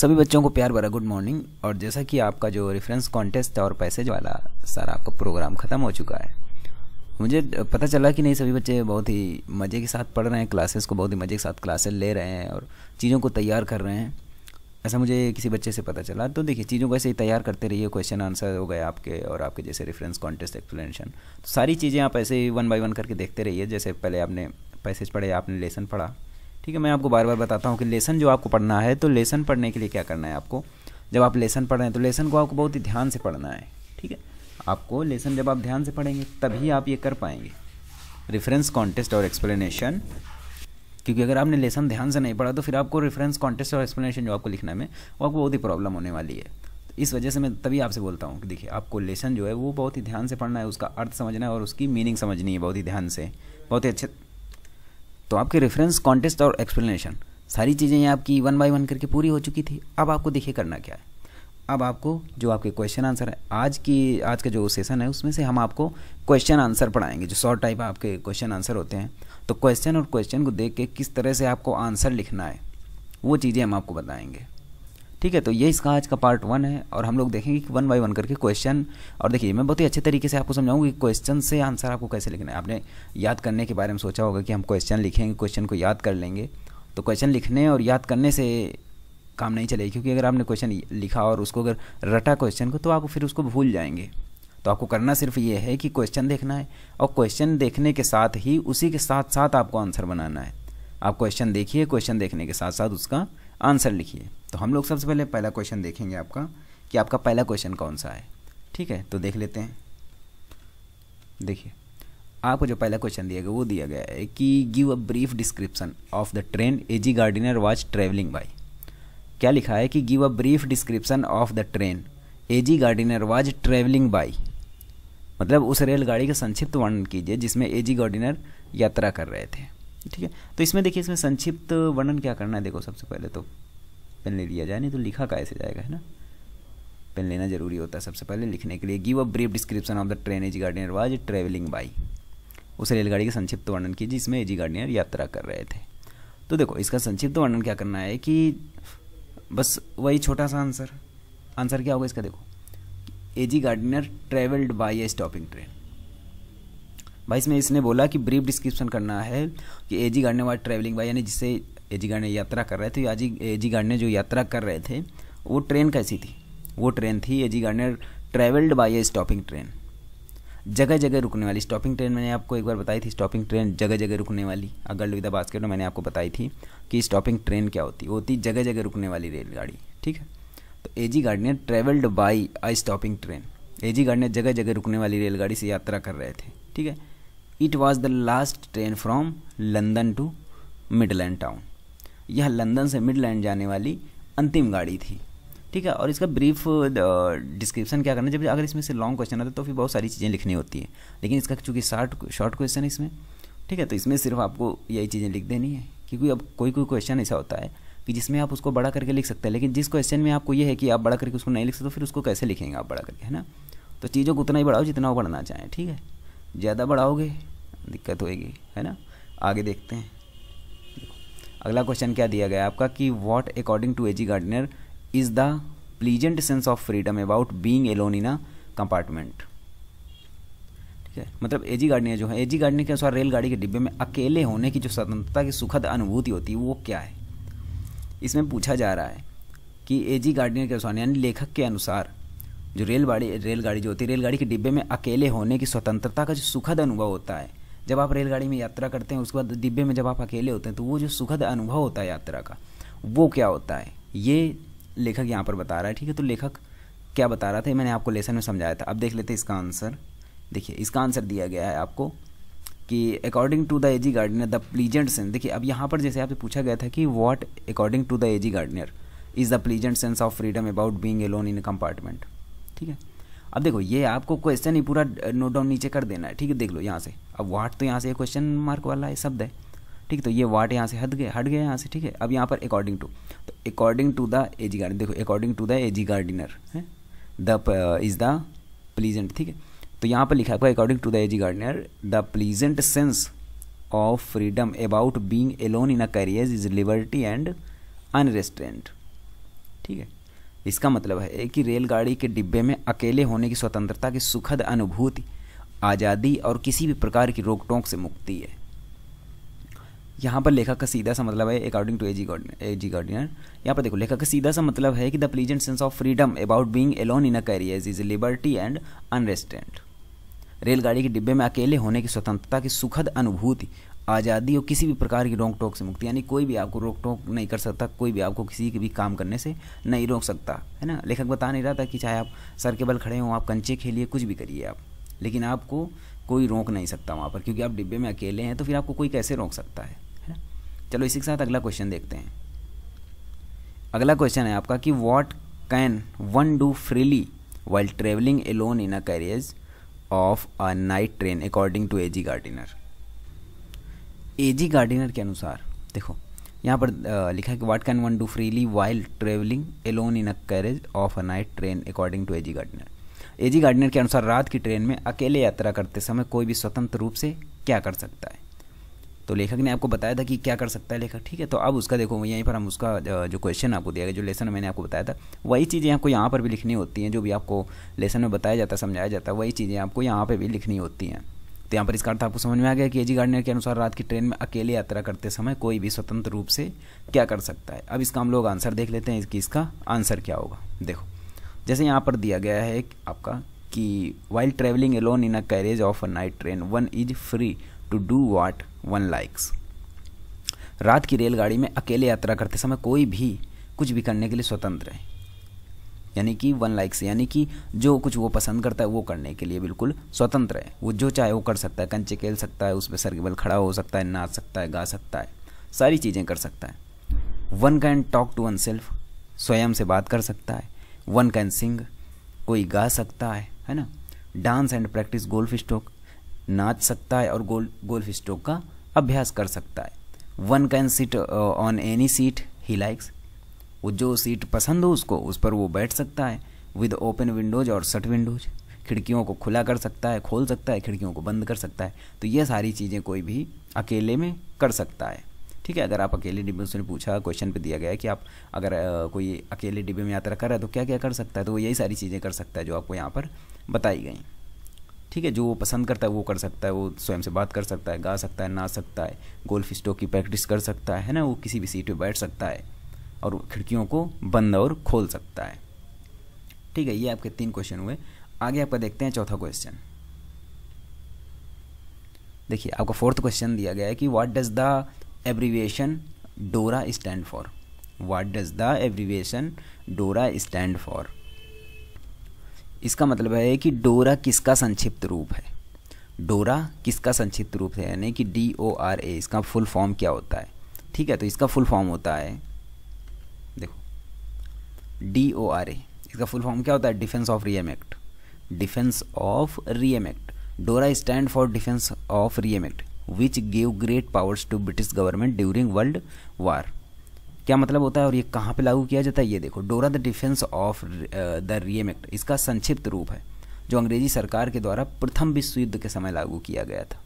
सभी बच्चों को प्यार भरा गुड मॉर्निंग और जैसा कि आपका जो रेफरेंस कॉन्टेस्ट और पैसेज वाला सारा आपका प्रोग्राम ख़त्म हो चुका है मुझे पता चला कि नहीं सभी बच्चे बहुत ही मज़े के साथ पढ़ रहे हैं क्लासेस को बहुत ही मज़े के साथ क्लासेस ले रहे हैं और चीज़ों को तैयार कर रहे हैं ऐसा मुझे किसी बच्चे से पता चला तो देखिए चीज़ों को ऐसे ही तैयार करते रहिए क्वेश्चन आंसर हो गए आपके और आपके जैसे रेफरेंस कॉन्टेस्ट एक्सप्लेनेशन तो सारी चीज़ें आप ऐसे ही वन बाई वन करके देखते रहिए जैसे पहले आपने पैसेज पढ़े आपने लेसन पढ़ा ठीक है मैं आपको बार बार बताता हूँ कि लेसन जो आपको पढ़ना है तो लेसन पढ़ने के लिए क्या करना है आपको जब आप लेसन पढ़ रहे हैं तो लेसन को आपको बहुत ही ध्यान से पढ़ना है ठीक है आपको लेसन जब आप ध्यान से पढ़ेंगे तभी आप ये कर पाएंगे रेफरेंस कॉन्टेस्ट और एक्सप्लेनेशन क्योंकि अगर आपने लेसन ध्यान से नहीं पढ़ा तो फिर आपको रेफरेंस कॉन्टेस्ट और एक्सप्लेनेशन जो आपको लिखना है में वो आपको बहुत ही प्रॉब्लम होने वाली है तो इस वजह से मैं तभी आपसे बोलता हूँ कि देखिए आपको लेसन जो है वो बहुत ही ध्यान से पढ़ना है उसका अर्थ समझना है और उसकी मीनिंग समझनी है बहुत ही ध्यान से बहुत ही अच्छे तो आपके रेफरेंस कॉन्टेस्ट और एक्सप्लेनेशन सारी चीज़ें आपकी वन बाई वन करके पूरी हो चुकी थी अब आपको देखिए करना क्या है अब आपको जो आपके क्वेश्चन आंसर है आज की आज का जो सेशन है उसमें से हम आपको क्वेश्चन आंसर पढ़ाएंगे जो शॉर्ट टाइप आपके क्वेश्चन आंसर होते हैं तो क्वेश्चन और क्वेश्चन को देख के किस तरह से आपको आंसर लिखना है वो चीज़ें हम आपको बताएंगे ठीक है तो ये इसका आज का पार्ट वन है और हम लोग देखेंगे कि वन बाई वन करके क्वेश्चन और देखिए मैं बहुत ही अच्छे तरीके से आपको समझाऊंगी कि क्वेश्चन से आंसर आपको कैसे लिखना है आपने याद करने के बारे में सोचा होगा कि हम क्वेश्चन लिखेंगे क्वेश्चन को याद कर लेंगे तो क्वेश्चन लिखने और याद करने से काम नहीं चलेगा क्योंकि अगर आपने क्वेश्चन लिखा और उसको अगर रटा क्वेश्चन को तो आप फिर उसको भूल जाएंगे तो आपको करना सिर्फ ये है कि क्वेश्चन देखना है और क्वेश्चन देखने के साथ ही उसी के साथ साथ आपको आंसर बनाना है आप क्वेश्चन देखिए क्वेश्चन देखने के साथ साथ उसका आंसर लिखिए तो हम लोग सबसे पहले पहला क्वेश्चन देखेंगे आपका कि आपका पहला क्वेश्चन कौन सा है ठीक है तो देख लेते हैं देखिए आपको जो पहला क्वेश्चन दिया गया वो दिया गया है कि give a brief description of the train A G Gardiner was travelling by क्या लिखा है कि give a brief description of the train A G Gardiner was travelling by मतलब उस रेलगाड़ी का संक्षिप्त वर्णन कीजिए जिसमें ए जी गार्डिनर यात्रा कर रहे थे ठीक है तो इसमें देखिए इसमें संक्षिप्त वर्णन क्या करना है देखो सबसे पहले तो पेन ले लिया जाए नहीं तो लिखा कैसे जाएगा है ना पेन लेना जरूरी होता है सबसे पहले लिखने के लिए give a brief description of the train A G Gardiner was travelling by उस रेलगाड़ी का संक्षिप्त वर्णन कीजिए जिसमें एजी गार्डिनियर यात्रा कर रहे थे तो देखो इसका संक्षिप्त वर्णन क्या करना है कि बस वही छोटा सा आंसर आंसर क्या होगा इसका देखो A G Gardner travelled by a stopping train भाई इसमें इसने बोला कि ब्रीफ डिस्क्रिप्शन करना है कि ए जी गार्डने वाला ट्रैवलिंग बाई यानी जिससे ए जी गार्डने यात्रा कर रहे थे या जी ए जी गार्डने जो यात्रा कर रहे थे वो ट्रेन कैसी थी वो ट्रेन थी A G Gardner travelled by a stopping train जगह जगह रुकने वाली स्टॉपिंग ट्रेन मैंने आपको एक बार बताई थी स्टॉपिंग ट्रेन जगह जगह रुकने वाली अगर विद बास्केट में मैंने आपको बताई थी कि स्टॉपिंग ट्रेन क्या होती होती जगह जगह रुकने वाली रेलगाड़ी ठीक है तो A G Gardner travelled by I stopping train A G Gardner जगह जगह रुकने वाली रेलगाड़ी से यात्रा कर रहे थे ठीक है it was the last train from London to Midland town यह लंदन से मिडलैंड जाने वाली अंतिम गाड़ी थी ठीक है और इसका ब्रीफ डिस्क्रिप्शन uh, क्या करना है जब अगर इसमें से लॉन्ग क्वेश्चन आता है तो फिर बहुत सारी चीज़ें लिखनी होती है लेकिन इसका चूँकि शार्ट शॉर्ट क्वेश्चन है इसमें ठीक है तो इसमें सिर्फ आपको यही चीज़ें लिख देनी है क्योंकि अब कोई कोई क्वेश्चन ऐसा होता है कि जिसमें आप उसको बड़ा करके लिख सकते हैं लेकिन जिस क्वेश्चन में आपको ये है कि आप बड़ा करके उसको नहीं लिख सकते तो फिर उसको कैसे लिखेंगे आप बड़ा करके है ना तो चीज़ों को उतना ही बढ़ाओ जितना वो बढ़ना चाहें ठीक है ज़्यादा बढ़ाओगे दिक्कत होएगी है ना आगे देखते हैं अगला क्वेश्चन क्या दिया गया आपका कि what according to A G Gardner is the pleasant sense of freedom about being alone in a compartment ठीक है मतलब एजी गार्डनर जो है एजी गार्डनर के अनुसार रेलगाड़ी के डिब्बे में अकेले होने की जो स्वतंत्रता की सुखद अनुभूति होती है वो क्या है इसमें पूछा जा रहा है कि एजी गार्डनर के अनुसार यानी लेखक के अनुसार जो रेलगाड़ी रेलगाड़ी जो होती है रेलगाड़ी के डिब्बे में अकेले होने की स्वतंत्रता का जो सुखद अनुभव होता है जब आप रेलगाड़ी में यात्रा करते हैं उसके बाद डिब्बे में जब आप अकेले होते हैं तो वो जो सुखद अनुभव होता है यात्रा का वो क्या होता है ये लेखक यहाँ पर बता रहा है ठीक है तो लेखक क्या बता रहा था मैंने आपको लेसन में समझाया था अब देख लेते हैं इसका आंसर देखिए इसका आंसर दिया गया है आपको कि according to the A G Gardner the pleasant sense देखिए अब यहाँ पर जैसे आपसे पूछा गया था कि what according to the A G Gardner is the pleasant sense of freedom about being alone in compartment ठीक है अब देखो ये आपको क्वेश्चन ही पूरा नोट डाउन नीचे कर देना है ठीक है देख लो यहाँ से अब वाट तो यहाँ से क्वेश्चन मार्क वाला है शब्द है ठीक है तो ये वाट यहाँ से हट गए हट गए यहाँ से ठीक है अब यहाँ पर अकॉर्डिंग टू तो according to the A G Gardner देखो according to the A G Gardner है द इज़ द प्लीजेंट ठीक है तो यहाँ पर लिखा है according to the A G Gardner the pleasant sense of freedom about being alone in a carriage is liberty and unrestraint ठीक है इसका मतलब है कि रेलगाड़ी के डिब्बे में अकेले होने की स्वतंत्रता की सुखद अनुभूति आज़ादी और किसी भी प्रकार की रोक टोक से मुक्ति है यहाँ पर लेखक का सीधा सा मतलब है according to A G Gardner A G Gardner यहाँ पर देखो लेखक का सीधा सा मतलब है कि the pleasant sense of freedom about being alone in a carriage is liberty and unrestraint रेलगाड़ी के डिब्बे में अकेले होने की स्वतंत्रता की सुखद अनुभूति आज़ादी और किसी भी प्रकार की रोक टोक से मुक्ति यानी कोई भी आपको रोक टोक नहीं कर सकता कोई भी आपको किसी के भी काम करने से नहीं रोक सकता है ना लेखक बता नहीं रहा था कि चाहे आप सर के बल खड़े हों आप कंचे खेलिए कुछ भी करिए आप लेकिन आपको कोई रोक नहीं सकता वहाँ पर क्योंकि आप डिब्बे में अकेले हैं तो फिर आपको कोई कैसे रोक सकता है है ना चलो इसी के साथ अगला क्वेश्चन देखते हैं अगला क्वेश्चन है आपका कि what can one do freely while travelling alone in a carriage of a night train according to A G Gardiner A G Gardiner के अनुसार देखो यहाँ पर लिखा है कि what can one do freely while travelling alone in a carriage of a night train according to A G Gardner A G Gardner के अनुसार रात की ट्रेन में अकेले यात्रा करते समय कोई भी स्वतंत्र रूप से क्या कर सकता है तो लेखक ने आपको बताया था कि क्या कर सकता है लेखक ठीक है तो अब उसका देखो यहीं पर हम उसका जो क्वेश्चन आपको दिया गया जो लेसन मैंने आपको बताया था वही चीज़ें आपको यहाँ पर भी लिखनी होती हैं जो भी आपको लेसन में बताया जाता है समझाया जाता है वही चीज़ें आपको यहाँ पर भी लिखनी होती हैं तो यहाँ पर इसका अर्थ आपको समझ में आ गया कि एजी गार्डनर के अनुसार रात की ट्रेन में अकेले यात्रा करते समय कोई भी स्वतंत्र रूप से क्या कर सकता है अब इसका हम लोग आंसर देख लेते हैं इसकी इसका आंसर क्या होगा देखो जैसे यहाँ पर दिया गया है आपका कि while travelling alone in a carriage of a night train one is free to do what one likes रात की रेलगाड़ी में अकेले यात्रा करते समय कोई भी कुछ भी करने के लिए स्वतंत्र है यानी कि वन लाइक से यानी कि जो कुछ वो पसंद करता है वो करने के लिए बिल्कुल स्वतंत्र है वो जो चाहे वो कर सकता है कंचे खेल सकता है उस पर सरगेबल खड़ा हो सकता है नाच सकता है गा सकता है सारी चीज़ें कर सकता है one can talk to oneself स्वयं से बात कर सकता है वन कैन सिंग कोई गा सकता है है ना dance and practise golf stroke नाच सकता है और गोल गोल्फ स्ट्रोक का अभ्यास कर सकता है one can sit on any seat he likes वो जो सीट पसंद हो उसको उस पर वो बैठ सकता है विद ओपन विंडोज और शट विंडोज खिड़कियों को खुला कर सकता है खोल सकता है खिड़कियों को बंद कर सकता है तो ये सारी चीज़ें कोई भी अकेले में कर सकता है ठीक है अगर आप अकेले डिब्बे उसने पूछा क्वेश्चन पे दिया गया है कि आप अगर कोई अकेले डिब्बे में यात्रा कर रहा है तो क्या क्या कर सकता है तो वो यही सारी चीज़ें कर सकता है जो आपको यहाँ पर बताई गई ठीक है जो वो पसंद करता है वो कर सकता है वो स्वयं से बात कर सकता है गा सकता है नाच सकता है गोल्फ स्टोक की प्रैक्टिस कर सकता है ना वो किसी भी सीट पर बैठ सकता है और खिड़कियों को बंद और खोल सकता है ठीक है ये आपके तीन क्वेश्चन हुए आगे आपका देखते हैं चौथा क्वेश्चन देखिए आपका फोर्थ क्वेश्चन दिया गया है कि what does the abbreviation DORA stand for what does the abbreviation DORA stand for इसका मतलब है कि डोरा किसका संक्षिप्त रूप है डोरा किसका संक्षिप्त रूप है यानी कि डी ओ आर ए इसका फुल फॉर्म क्या होता है ठीक है तो इसका फुल फॉर्म होता है डी ओ आर ए इसका फुल फॉर्म क्या होता है defence of realm act defence of realm act DORA stand for defence of realm act which gave great powers to British government during world war क्या मतलब होता है और ये कहाँ पे लागू किया जाता है ये देखो DORA the defence of the realm act इसका संक्षिप्त रूप है जो अंग्रेजी सरकार के द्वारा प्रथम विश्व युद्ध के समय लागू किया गया था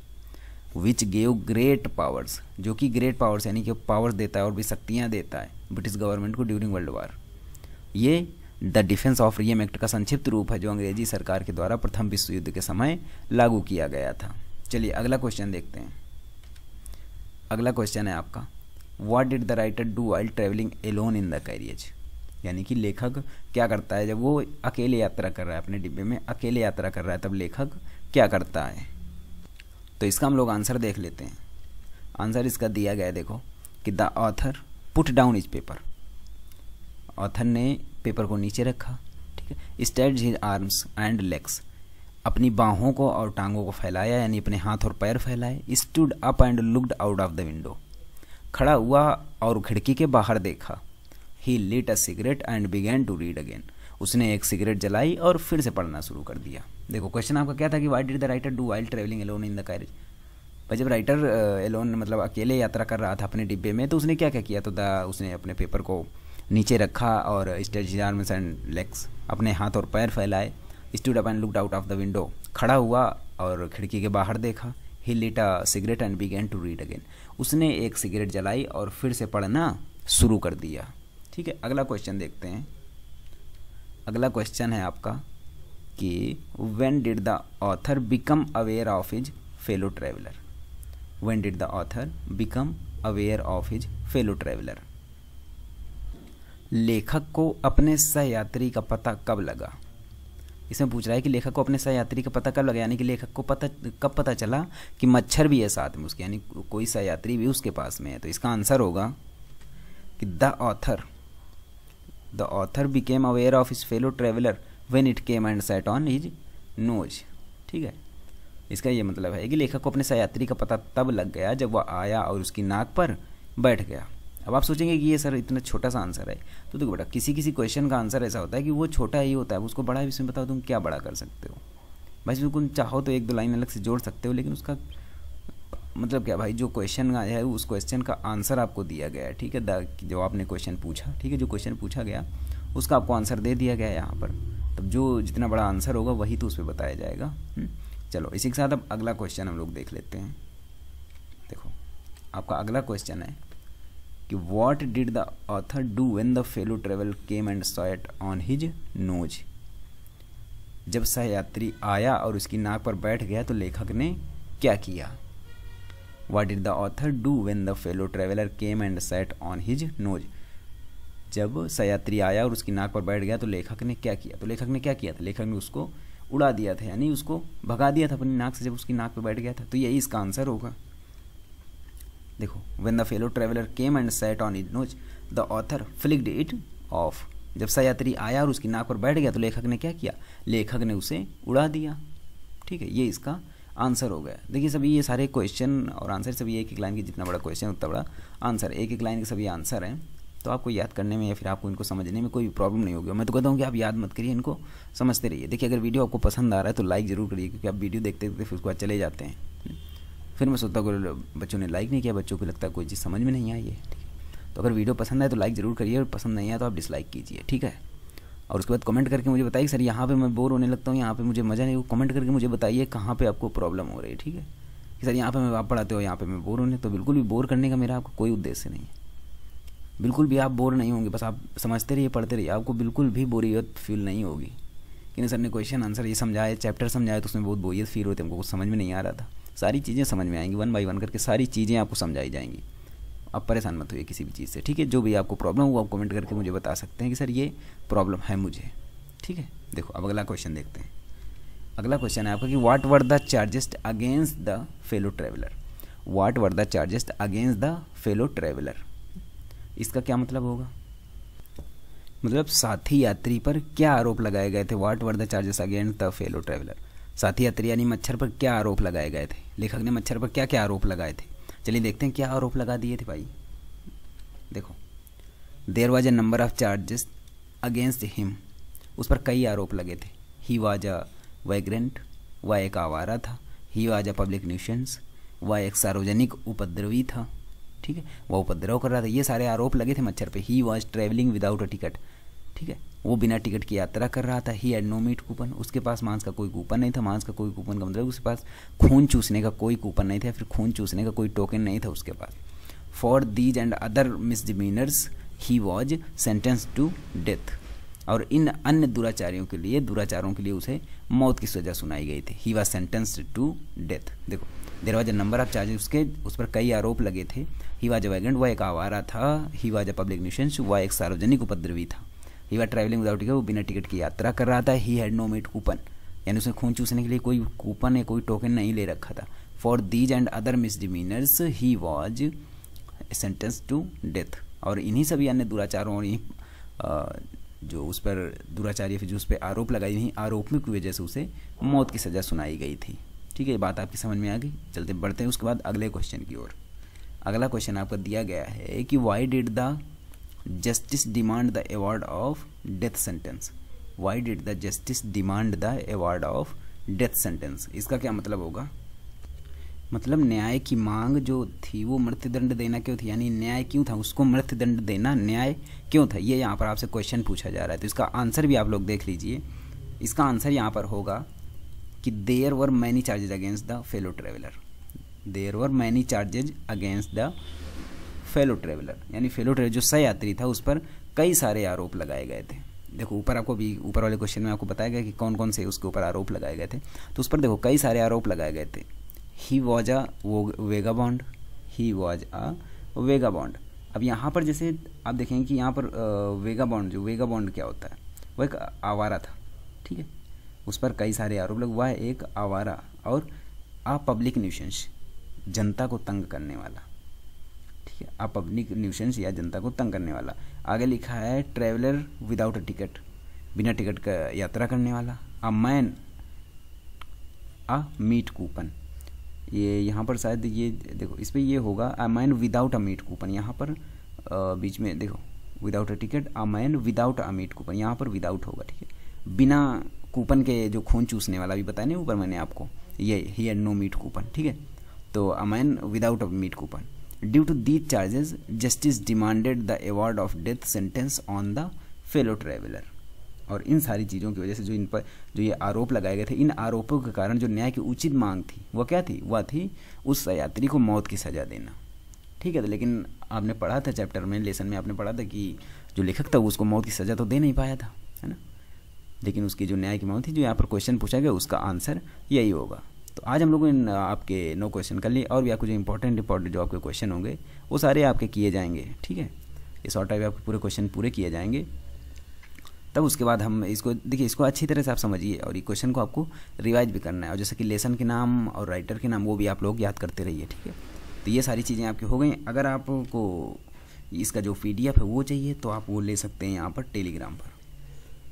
विच गेव ग्रेट पावर्स जो कि ग्रेट पावर्स यानी कि पावर्स देता है और भी शक्तियाँ देता है ब्रिटिश गवर्नमेंट को ड्यूरिंग वर्ल्ड वार ये the defence of realm act का संक्षिप्त रूप है जो अंग्रेजी सरकार के द्वारा प्रथम विश्व युद्ध के समय लागू किया गया था चलिए अगला क्वेश्चन देखते हैं अगला क्वेश्चन है आपका what did the writer do while travelling alone in the carriage यानी कि लेखक क्या करता है जब वो अकेले यात्रा कर रहा है अपने डिब्बे में अकेले यात्रा कर रहा है तब लेखक क्या करता है तो इसका हम लोग आंसर देख लेते हैं आंसर इसका दिया गया है देखो कि the author put down his paper author ने पेपर को नीचे रखा ठीक है स्टेट हिज आर्म्स एंड लेग्स अपनी बाहों को और टांगों को फैलाया यानी अपने हाथ और पैर फैलाए stood up and looked out of the window खड़ा हुआ और खिड़की के बाहर देखा he lit a cigarette and began to read again उसने एक सिगरेट जलाई और फिर से पढ़ना शुरू कर दिया देखो क्वेश्चन आपका क्या था कि why did the writer do while travelling alone in the carriage भाई जब राइटर एलोन uh, मतलब अकेले यात्रा कर रहा था अपने डिब्बे में तो उसने क्या क्या किया तो द उसने अपने पेपर को नीचे रखा और स्टेज आर्म्स एंड लेग्स अपने हाथ और पैर फैलाए stood up and looked out of the window खड़ा हुआ और खिड़की के बाहर देखा he lit a cigarette and began to read again उसने एक सिगरेट जलाई और फिर से पढ़ना शुरू कर दिया ठीक है अगला क्वेश्चन देखते हैं अगला क्वेश्चन है आपका कि when did the author become aware of his fellow traveller when did the author become aware of his fellow traveller लेखक को अपने सहयात्री का पता कब लगा इसमें पूछ रहा है कि लेखक को अपने सहयात्री का पता कब लगा यानी कि लेखक को पता कब पता चला कि मच्छर भी है साथ में उसके यानी कोई सहयात्री भी उसके पास में है तो इसका आंसर होगा कि the author the author became aware of his fellow traveller when it came and sat on his nose ठीक है इसका ये मतलब है कि लेखक को अपने सहयात्री का पता तब लग गया जब वह आया और उसकी नाक पर बैठ गया अब आप सोचेंगे कि ये सर इतना छोटा सा आंसर है तो देखो बेटा किसी किसी क्वेश्चन का आंसर ऐसा होता है कि वो छोटा ही होता है उसको बड़ा है इसमें बताओ तुम क्या बड़ा कर सकते हो भाई इसमें तुम चाहो तो एक दो लाइन अलग से जोड़ सकते हो लेकिन उसका मतलब क्या भाई जो क्वेश्चन आया है उस क्वेश्चन का आंसर आपको दिया गया है ठीक है जो आपने क्वेश्चन पूछा ठीक है जो क्वेश्चन पूछा गया उसका आपको आंसर दे दिया गया है यहाँ पर तब जो जितना बड़ा आंसर होगा वही तो उस पर बताया जाएगा हम्म? चलो इसी के साथ अब अगला क्वेश्चन हम लोग देख लेते हैं देखो आपका अगला क्वेश्चन है कि what did the author do when the fellow travel came and sat on his nose जब सहयात्री आया और उसकी नाक पर बैठ गया तो लेखक ने क्या किया what did the author do when the fellow traveller came and sat on his nose जब सयात्री आया और उसकी नाक पर बैठ गया तो लेखक ने क्या किया तो लेखक ने क्या किया था लेखक ने उसको उड़ा दिया था यानी उसको भगा दिया था अपनी नाक से जब उसकी नाक पर बैठ गया था तो यही इसका आंसर होगा देखो when the fellow traveller came and sat on its nose the author flicked it off जब सयात्री आया और उसकी नाक पर बैठ गया तो लेखक ने क्या किया लेखक ने उसे उड़ा दिया ठीक है ये इसका आंसर हो गया देखिए सभी ये सारे क्वेश्चन और आंसर सभी एक एक लाइन की जितना बड़ा क्वेश्चन उतना बड़ा आंसर एक एक लाइन के सभी आंसर हैं तो आपको याद करने में या फिर आपको इनको समझने में कोई प्रॉब्लम नहीं होगी मैं तो कहता हूँ कि आप याद मत करिए इनको समझते रहिए देखिए अगर वीडियो आपको पसंद आ रहा है तो लाइक ज़रूर करिए क्योंकि आप वीडियो देखते देखते फिर उसके बाद चले जाते हैं फिर मैं सोचता हूँ बच्चों ने लाइक नहीं किया बच्चों को लगता कोई चीज़ समझ में नहीं आई है ठीक है तो अगर वीडियो पसंद आए तो लाइक ज़रूर करिए और पसंद नहीं आया तो आप डिसलाइक कीजिए ठीक है और उसके बाद कमेंट करके मुझे बताइए सर यहाँ पे मैं बोर होने लगता हूँ यहाँ पे मुझे मज़ा नहीं कमेंट करके मुझे बताइए कहाँ पे आपको प्रॉब्लम हो रही है ठीक है कि सर यहाँ पे मैं आप पढ़ाते हो यहाँ पे मैं बोर होने तो बिल्कुल भी बोर करने का मेरा आपको कोई उद्देश्य नहीं है बिल्कुल भी आप बोर नहीं होंगे बस आप समझते रहिए पढ़ते रहिए आपको बिल्कुल भी बोरियत फील नहीं होगी कि नहीं सर ने क्वेश्चन आंसर ये समझाया चैप्टर समझाया तो उसमें बहुत बोरियत फील होती हमको कुछ समझ में नहीं आ रहा था सारी चीज़ें समझ में आएंगी वन बाई वन करके सारी चीज़ें आपको समझाई जाएंगी आप परेशान मत होइए किसी भी चीज़ से ठीक है जो भी आपको प्रॉब्लम हो आप कमेंट करके मुझे बता सकते हैं कि सर ये प्रॉब्लम है मुझे ठीक है देखो अब अगला क्वेश्चन देखते हैं अगला क्वेश्चन है आपका कि what were the charges against the fellow traveller what were the charges against the fellow traveller इसका क्या मतलब होगा मतलब साथी यात्री पर क्या आरोप लगाए गए थे what were the charges against the fellow traveller साथ ही अत्रिया मच्छर पर क्या आरोप लगाए गए थे लेखक ने मच्छर पर क्या क्या आरोप लगाए थे चलिए देखते हैं क्या आरोप लगा दिए थे भाई देखो there was a number of charges against him उस पर कई आरोप लगे थे ही वाज अ वाइग्रेंट वह एक आवारा था ही वाज अ पब्लिक न्यूशंस वह एक सार्वजनिक उपद्रवी था ठीक है वह उपद्रव कर रहा था ये सारे आरोप लगे थे मच्छर पे he was travelling without a ticket ठीक है वो बिना टिकट की यात्रा कर रहा था he had no meat coupon उसके पास मांस का कोई कूपन नहीं था मांस का कोई कूपन का मतलब उसके पास खून चूसने का कोई कूपन नहीं था फिर खून चूसने का कोई टोकन नहीं था उसके पास for these and other misdemeanours he was sentence to death और इन अन्य दुराचारियों के लिए दुराचारों के लिए उसे मौत की सजा सुनाई गई थी he was sentence to death देखो दरवाजे नंबर ऑफ चार्जेस उसके उस पर कई आरोप लगे थे ही वॉज अ वैगेंट वह एक आवारा था ही वॉज अ पब्लिक न्यूशंस वह एक सार्वजनिक उपद्रवी था he were travelling without ticket वो बिना टिकट की यात्रा कर रहा था he had no meat coupon यानी उसने खून चूसने के लिए कोई कूपन या कोई टोकन नहीं ले रखा था for these and other misdemeanours he was sentence to death और इन्हीं सभी अन्य दुराचारों और इन्हीं जो उस पर दुराचार या फिर जो उस पर आरोप लगाई इन्हीं आरोपों की वजह से उसे मौत की सज़ा सुनाई गई थी ठीक है ये बात आपकी समझ में आ गई चलते बढ़ते हैं उसके बाद अगले क्वेश्चन की ओर अगला क्वेश्चन आपका दिया गया है कि why did the justice demand the award of death sentence why did the justice demand the award of death sentence इसका क्या मतलब होगा मतलब न्याय की मांग जो थी वो मृत्युदंड देना क्यों थी यानी न्याय क्यों था उसको मृत्युदंड देना न्याय क्यों था ये यहाँ पर आपसे क्वेश्चन पूछा जा रहा है तो इसका आंसर भी आप लोग देख लीजिए इसका आंसर यहाँ पर होगा कि there were many charges against the fellow traveller there were many charges against the fellow traveller यानी फेलो ट्रेवलर जो सहयात्री था उस पर कई सारे आरोप लगाए गए थे देखो ऊपर आपको भी ऊपर वाले क्वेश्चन में आपको बताया गया कि कौन कौन से उसके ऊपर आरोप लगाए गए थे तो उस पर देखो कई सारे आरोप लगाए गए थे ही वॉज अ वो vagabond he was a vagabond अब यहाँ पर जैसे आप देखेंगे कि यहाँ पर वेगा बॉन्ड जो वेगा बॉन्ड क्या होता है वो एक आवारा था ठीक है उस पर कई सारे आरोप लग हुआ है एक आवारा और पब्लिक न्यूशंस जनता को तंग करने वाला ठीक है आप पब्लिक न्यूसेंस या जनता को तंग करने वाला आगे लिखा है ट्रेवलर विदाउट अ टिकट बिना टिकट का यात्रा करने वाला a man a meat coupon ये यहाँ पर शायद ये देखो इस पर ये होगा a man without a meat coupon यहाँ पर बीच में देखो without a ticket a man without a meat coupon यहाँ पर विदाउट होगा ठीक है बिना कूपन के जो खून चूसने वाला भी बताया नहीं ऊपर मैंने आपको ये हियर नो मीट कूपन ठीक है तो a man without a meat coupon Due to these charges, justice demanded the award of death sentence on the fellow traveler. और इन सारी चीज़ों की वजह से जो इन पर जो ये आरोप लगाए गए थे इन आरोपों के कारण जो न्याय की उचित मांग थी वह क्या थी वह थी उस यात्री को मौत की सज़ा देना ठीक है तो लेकिन आपने पढ़ा था चैप्टर में लेसन में आपने पढ़ा था कि जो लेखक था उसको मौत की सज़ा तो दे नहीं पाया था है ना लेकिन उसकी जो न्याय की मांग थी जो यहाँ पर क्वेश्चन पूछा गया उसका आंसर यही होगा तो आज हम लोग इन आपके नो क्वेश्चन कर लिए और भी आपको जो इंपॉर्टेंट इंपॉर्टेंट जो आपके क्वेश्चन होंगे वो सारे आपके किए जाएंगे ठीक है ये शॉर्ट टाइप आपके पूरे क्वेश्चन पूरे किए जाएंगे तब उसके बाद हम इसको देखिए इसको अच्छी तरह से आप समझिए और ये क्वेश्चन को आपको रिवाइज भी करना है और जैसे कि लेसन के नाम और राइटर के नाम वो भी आप लोग याद करते रहिए ठीक है तो ये सारी चीज़ें आपकी हो गई अगर आपको इसका जो पी है वो चाहिए तो आप वो ले सकते हैं यहाँ पर टेलीग्राम पर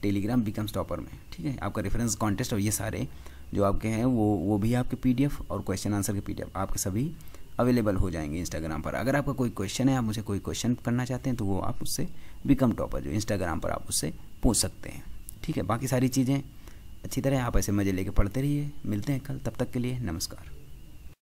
टेलीग्राम बिकम्स टॉपर में ठीक है आपका रेफरेंस कॉन्टेस्ट और ये सारे जो आपके हैं वो वो भी आपके पीडीएफ और क्वेश्चन आंसर के पीडीएफ आपके सभी अवेलेबल हो जाएंगे इंस्टाग्राम पर अगर आपका कोई क्वेश्चन है आप मुझे कोई क्वेश्चन करना चाहते हैं तो वो आप उससे बिकम टॉपर जो इंस्टाग्राम पर आप उससे पूछ सकते हैं ठीक है बाकी सारी चीज़ें अच्छी तरह आप ऐसे मज़े लेके पढ़ते रहिए मिलते हैं कल तब तक के लिए नमस्कार